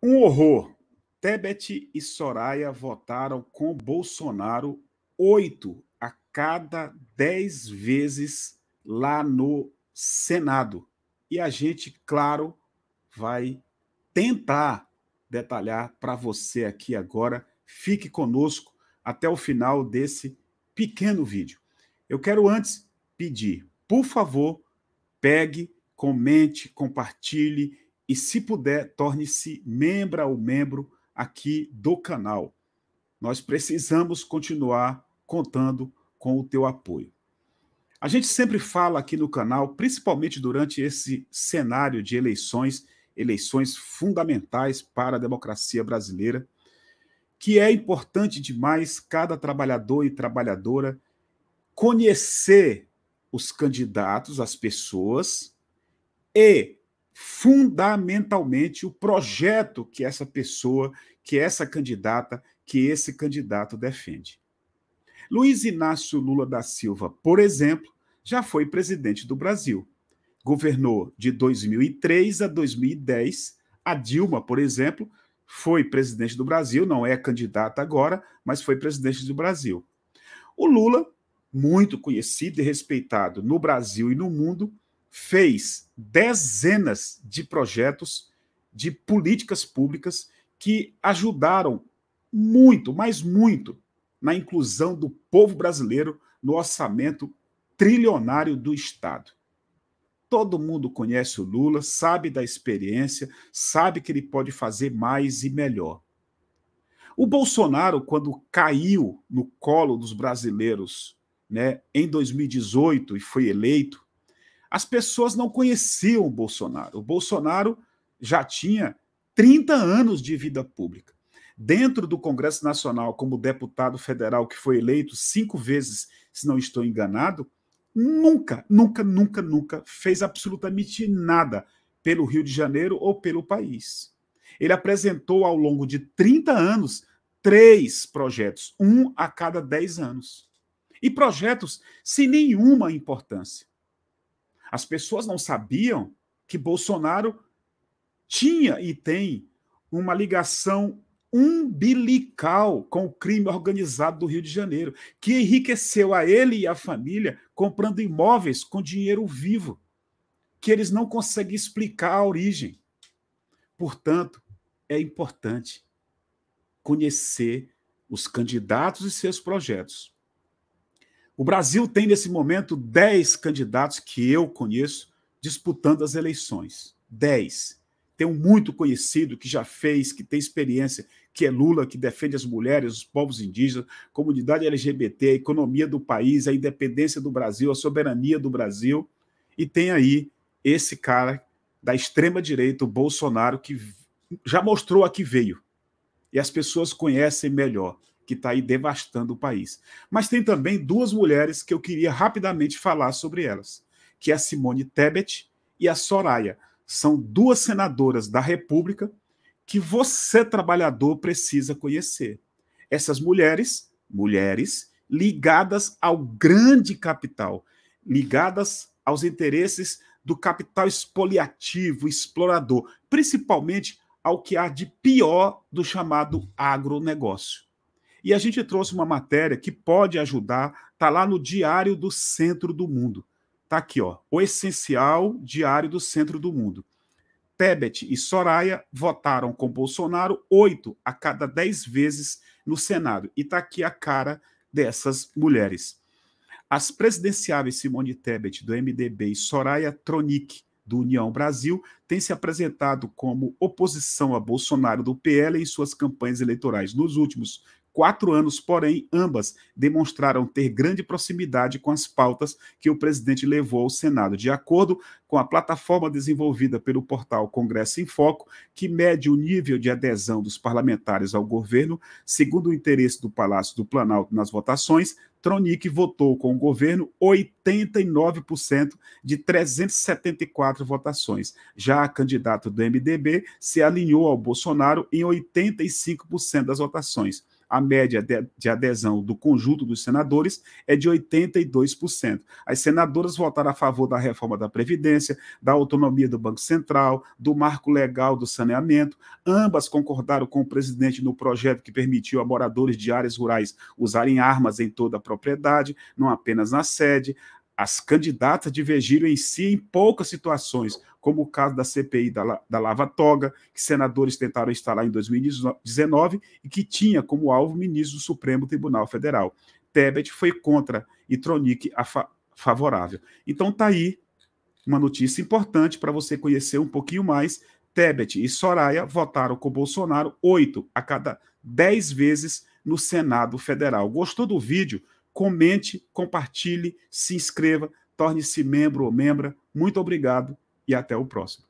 Um horror. Tebet e Soraya votaram com Bolsonaro oito a cada dez vezes lá no Senado. E a gente, claro, vai tentar detalhar para você aqui agora. Fique conosco até o final desse pequeno vídeo. Eu quero antes pedir, por favor, pegue, comente, compartilhe e se puder, torne-se membro ou membro aqui do canal. Nós precisamos continuar contando com o teu apoio. A gente sempre fala aqui no canal, principalmente durante esse cenário de eleições, eleições fundamentais para a democracia brasileira, que é importante demais cada trabalhador e trabalhadora conhecer os candidatos, as pessoas, e fundamentalmente o projeto que essa pessoa, que essa candidata, que esse candidato defende. Luiz Inácio Lula da Silva, por exemplo, já foi presidente do Brasil. Governou de 2003 a 2010. A Dilma, por exemplo, foi presidente do Brasil, não é candidata agora, mas foi presidente do Brasil. O Lula, muito conhecido e respeitado no Brasil e no mundo, fez dezenas de projetos de políticas públicas que ajudaram muito, mas muito, na inclusão do povo brasileiro no orçamento trilionário do Estado. Todo mundo conhece o Lula, sabe da experiência, sabe que ele pode fazer mais e melhor. O Bolsonaro, quando caiu no colo dos brasileiros né, em 2018 e foi eleito, as pessoas não conheciam o Bolsonaro. O Bolsonaro já tinha 30 anos de vida pública. Dentro do Congresso Nacional, como deputado federal que foi eleito cinco vezes, se não estou enganado, nunca, nunca, nunca, nunca fez absolutamente nada pelo Rio de Janeiro ou pelo país. Ele apresentou ao longo de 30 anos três projetos, um a cada 10 anos. E projetos sem nenhuma importância. As pessoas não sabiam que Bolsonaro tinha e tem uma ligação umbilical com o crime organizado do Rio de Janeiro, que enriqueceu a ele e a família comprando imóveis com dinheiro vivo, que eles não conseguem explicar a origem. Portanto, é importante conhecer os candidatos e seus projetos. O Brasil tem, nesse momento, 10 candidatos que eu conheço disputando as eleições. 10. Tem um muito conhecido que já fez, que tem experiência, que é Lula, que defende as mulheres, os povos indígenas, comunidade LGBT, a economia do país, a independência do Brasil, a soberania do Brasil. E tem aí esse cara da extrema-direita, o Bolsonaro, que já mostrou a que veio. E as pessoas conhecem melhor que está aí devastando o país. Mas tem também duas mulheres que eu queria rapidamente falar sobre elas, que é a Simone Tebet e a Soraya. São duas senadoras da República que você, trabalhador, precisa conhecer. Essas mulheres, mulheres ligadas ao grande capital, ligadas aos interesses do capital espoliativo, explorador, principalmente ao que há de pior do chamado agronegócio. E a gente trouxe uma matéria que pode ajudar, tá lá no Diário do Centro do Mundo. Tá aqui, ó, o essencial Diário do Centro do Mundo. Tebet e Soraya votaram com Bolsonaro oito a cada dez vezes no Senado. E tá aqui a cara dessas mulheres. As presidenciáveis Simone Tebet, do MDB, e Soraya Tronic, do União Brasil, têm se apresentado como oposição a Bolsonaro do PL em suas campanhas eleitorais. Nos últimos quatro anos, porém, ambas demonstraram ter grande proximidade com as pautas que o presidente levou ao Senado. De acordo com a plataforma desenvolvida pelo portal Congresso em Foco, que mede o nível de adesão dos parlamentares ao governo, segundo o interesse do Palácio do Planalto nas votações, Tronic votou com o governo 89% de 374 votações. Já a candidata do MDB se alinhou ao Bolsonaro em 85% das votações a média de adesão do conjunto dos senadores é de 82%. As senadoras votaram a favor da reforma da Previdência, da autonomia do Banco Central, do marco legal do saneamento. Ambas concordaram com o presidente no projeto que permitiu a moradores de áreas rurais usarem armas em toda a propriedade, não apenas na sede. As candidatas divergiram em si em poucas situações, como o caso da CPI da, da Lava Toga, que senadores tentaram instalar em 2019 e que tinha como alvo o ministro do Supremo Tribunal Federal. Tebet foi contra e Tronic a fa favorável. Então tá aí uma notícia importante para você conhecer um pouquinho mais. Tebet e Soraya votaram com Bolsonaro oito a cada dez vezes no Senado Federal. Gostou do vídeo? comente, compartilhe, se inscreva, torne-se membro ou membra. Muito obrigado e até o próximo.